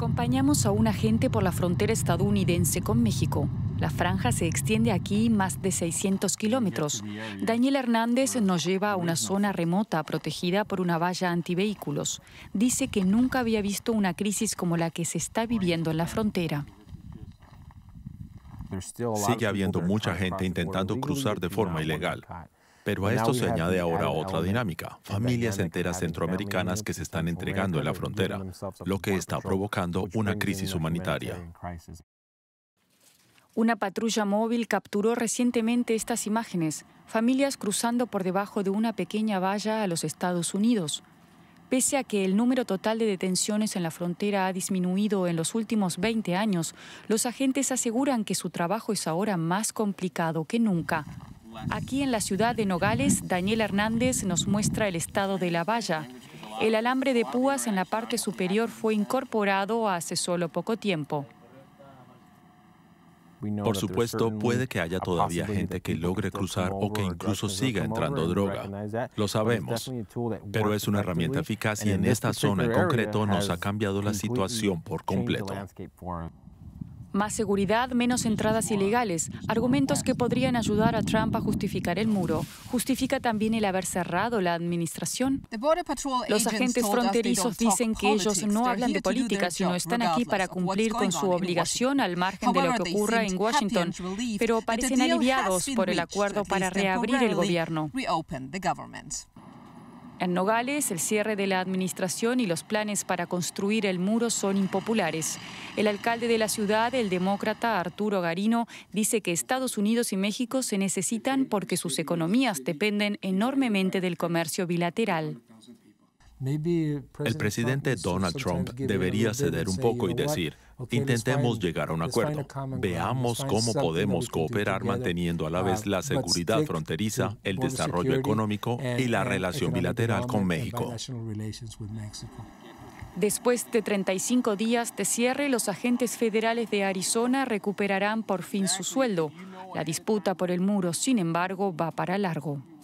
Acompañamos a un agente por la frontera estadounidense con México. La franja se extiende aquí más de 600 kilómetros. Daniel Hernández nos lleva a una zona remota protegida por una valla antivehículos. Dice que nunca había visto una crisis como la que se está viviendo en la frontera. Sigue habiendo mucha gente intentando cruzar de forma ilegal. Pero a esto se añade ahora otra dinámica, familias enteras centroamericanas que se están entregando en la frontera, lo que está provocando una crisis humanitaria. Una patrulla móvil capturó recientemente estas imágenes, familias cruzando por debajo de una pequeña valla a los Estados Unidos. Pese a que el número total de detenciones en la frontera ha disminuido en los últimos 20 años, los agentes aseguran que su trabajo es ahora más complicado que nunca. Aquí en la ciudad de Nogales, Daniel Hernández nos muestra el estado de la valla. El alambre de púas en la parte superior fue incorporado hace solo poco tiempo. Por supuesto, puede que haya todavía gente que logre cruzar o que incluso siga entrando droga. Lo sabemos. Pero es una herramienta eficaz y en esta zona en concreto nos ha cambiado la situación por completo. Más seguridad, menos entradas ilegales, argumentos que podrían ayudar a Trump a justificar el muro. Justifica también el haber cerrado la administración. Los agentes fronterizos dicen que ellos no hablan de política, sino están aquí para cumplir con su obligación al margen de lo que ocurra en Washington, pero parecen aliviados por el acuerdo para reabrir el gobierno. En Nogales, el cierre de la administración y los planes para construir el muro son impopulares. El alcalde de la ciudad, el demócrata Arturo Garino, dice que Estados Unidos y México se necesitan porque sus economías dependen enormemente del comercio bilateral. El presidente Donald Trump debería ceder un poco y decir, intentemos llegar a un acuerdo, veamos cómo podemos cooperar manteniendo a la uh, vez la seguridad fronteriza, el desarrollo económico y la relación bilateral con México. Después de 35 días de cierre, los agentes federales de Arizona recuperarán por fin su sueldo. La disputa por el muro, sin embargo, va para largo.